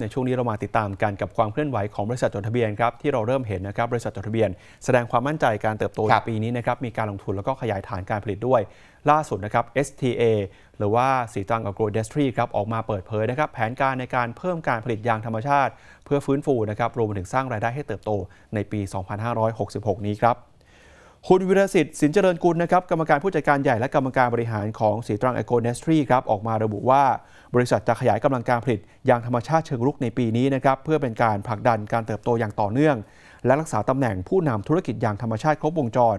ในช่วงนี้เรามาติดตามกันกับความเคลื่อนไหวของบริษัทจดทะเบียนครับที่เราเริ่มเห็นนะครับบริษัทจดทะเบียนแสดงความมั่นใจการเติบโตในปีนี้นะครับมีการลงทุนแล้วก็ขยายฐานการผลิตด้วย ล่าสุดนะครับ STA หรือว่าสีจังกับโกลเดสทรีครับออกมาเปิดเผยนะครับแผนการในการเพิ่มการผลิตยางธรรมชาติ เพื่อฟื้นฟูนะครับรวมถึงสร้างรายได้ให้เติบโตในปี 2566 นี้ครับคุณวิรสิทธิ์สินเจริญกุล นะครับ กรรมการผู้จัดการใหญ่และกรรมการบริหารของสีตรังไอโกเนสทรีครับ ออกมาระบุว่า บริษัทจะขยายกำลังการผลิตยางธรรมชาติเชิงรุกในปีนี้นะครับ เพื่อเป็นการผลักดันการเติบโตอย่างต่อเนื่อง และรักษาตำแหน่งผู้นำธุรกิจยางธรรมชาติครบวงจร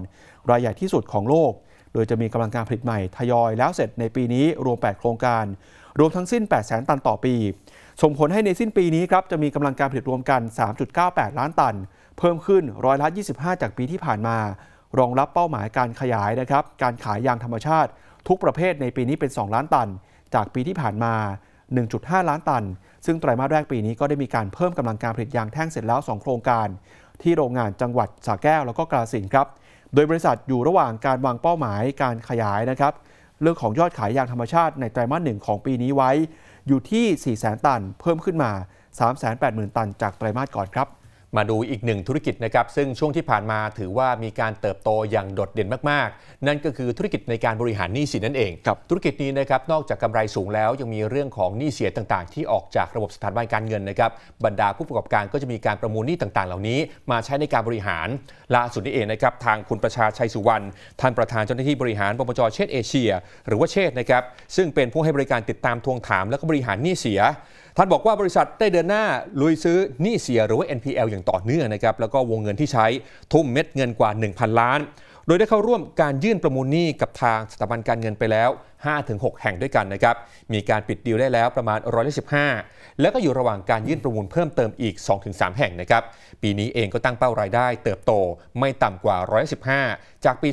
รายใหญ่ที่สุดของโลก โดยจะมีกำลังการผลิตใหม่ทยอยแล้วเสร็จในปีนี้รวม8โครงการรวมทั้งสิ้น8ดแสนตันต่อปีส่งผลให้ในสิ้นปีนี้ครับจะมีกำลังการผลิตรวมกัน 3.98 ล้านตัน เพิ่มขึ้นร้อยละ25 จากปีที่ผ่านมารองรับเป้าหมายการขยาย นะครับ การขายยางธรรมชาติทุกประเภทในปีนี้เป็น 2 ล้านตัน จากปีที่ผ่านมา 1.5 ล้านตัน ซึ่งไตรมาสแรกปีนี้ก็ได้มีการเพิ่มกำลังการผลิตยางแท่งเสร็จแล้ว2 โครงการ ที่โรงงานจังหวัดสระแก้วแล้วก็กาสินครับโดยบริษัทอยู่ระหว่างการวางเป้าหมายการขยายนะครับเรื่องของยอดขายยางธรรมชาติในไตรมาสหนึ่งของปีนี้ไว้อยู่ที่4 0 0 0 0 0 ตัน เพิ่มขึ้นมา 380,000 ตัน จากไตรมาสก่อนครับมาดูอีกหนึ่งธุรกิจนะครับซึ่งช่วงที่ผ่านมาถือว่ามีการเติบโตอย่างโดดเด่นมาก ๆ นั่นก็คือธุรกิจในการบริหารหนี้สินนั่นเอง ธุรกิจนี้นะครับนอกจากกาไรสูงแล้วยังมีเรื่องของหนี้เสียต่างๆ ที่ออกจากระบบสถาบันการเงินนะครับบรรดาผู้ประกอบการก็จะมีการประมูลหนี้ต่างๆเหล่านี้ มาใช้ในการบริหารล่าสุดนี้เองนะครับทางคุณประชาชัยสุวรรณท่านประธานเจ้าหน้าที่บริหารบมจเชตเอเชีย หรือว่าเชตนะครับซึ่งเป็นผู้ให้บริการติดตามทวงถามและก็บริหารหนี้เสียท่านบอกว่าบริษัทได้เดินหน้า ลุยซื้อนี่เสียหรือว่า NPL อย่างต่อเนื่องนะครับ แล้วก็วงเงินที่ใช้ ทุ่มเม็ดเงินกว่า 1,000 ล้าน โดยได้เข้าร่วมการยื่นประมูลนี้กับทางสถาบันการเงินไปแล้ว5-6แห่งด้วยกันนะครับ มีการปิดดีลได้แล้วประมาณร้อยละ15 แล้วก็อยู่ระหว่างการยื่นประมูลเพิ่มเติมอีก 2-3 แห่งนะครับ ปีนี้เองก็ตั้งเป้ารายได้เติบโตไม่ต่ำกว่าร้อยละ15 จากปี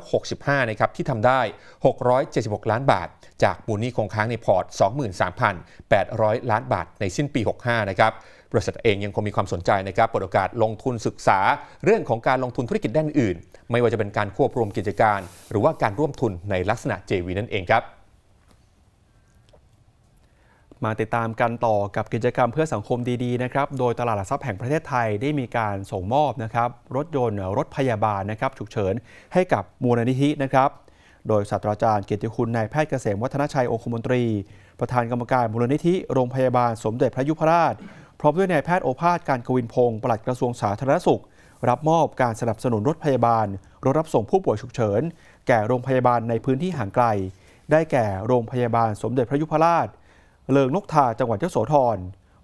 2565นะครับที่ทำได้ 676 ล้านบาทจากมูลนี้คงค้างในพอร์ต 23,800 ล้านบาทในสิ้นปี 65นะครับบริษัทเองยังคงมีความสนใจนะครับเปิดโอกาสลงทุนศึกษา เรื่องของการลงทุนธุรกิจด้านอื่น ไม่ว่าจะเป็นการควบรวมกิจการ หรือว่าการร่วมทุนในลักษณะ JV นั่นเององครับมาติดตามกันต่อกับกิจกรรมเพื่อสังคมดีๆนะครับ โดยตลาดหลักทรัพย์แห่งประเทศไทยได้มีการส่งมอบนะครับรถยนต์รถพยาบาลนะครับฉุกเฉินให้กับมูลนิธินะครับ โดยศาสตราจารย์เกียรติคุณนายแพทย์เกษมวัฒนชัยองคมนตรี ประธานกรรมการมูลนิธิ โรงพยาบาลสมเด็จพระยุพราช พร้อมด้วยนายแพทย์โอภาสการกวินพงศ์ปลัดกระทรวงสาธารณสุข รับมอบการสนับสนุนรถพยาบาลรถรับส่งผู้ป่วย ฉุกเฉินแก่โรงพยาบาลในพื้นที่ห่างไกลได้แก่โรงพยาบาลสมเด็จพระยุพราชเลิงนกทาจังหวัดยโสธร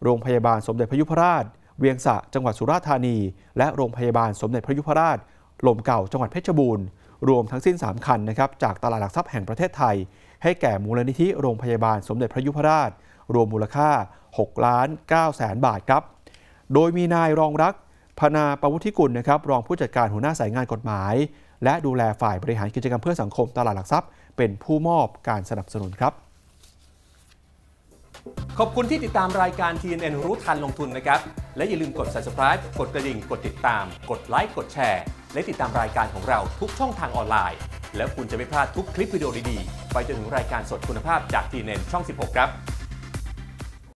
โรงพยาบาลสมเด็จพระยุพราช เวียงสะจังหวัดสุราษฎร์ธานี และโรงพยาบาลสมเด็จพระยุพราช ลมเก่าจังหวัดเพชรบูรณ์รวมทั้งสิ้น3คันนะครับจากตลาดหลักทรัพย์แห่งประเทศไทย ให้แก่มูลนิธิโรงพยาบาลสมเด็จพระยุพราช รวมมูลค่า6ล้าน9แสนบาทครับ โดยมีนายรองรักพนาประวุฒิกุลนะครับรองผู้จัดการหัวหน้าสายงานกฎหมายและดูแลฝ่ายบริหารกิจกรรมเพื่อสังคมตลาดหลักทรัพย์ เป็นผู้มอบการสนับสนุนครับ ขอบคุณที่ติดตามรายการ TNN รู้ทันลงทุนนะครับ และอย่าลืมกด subscribe กดกระดิ่ง กดติดตาม กดไลค์ กดแชร์ และติดตามรายการของเราทุกช่องทางออนไลน์ แล้วคุณจะไม่พลาดทุกคลิปวิดีโอดีๆไปจนถึงรายการสดคุณภาพจาก TNN ช่อง 16 ครับ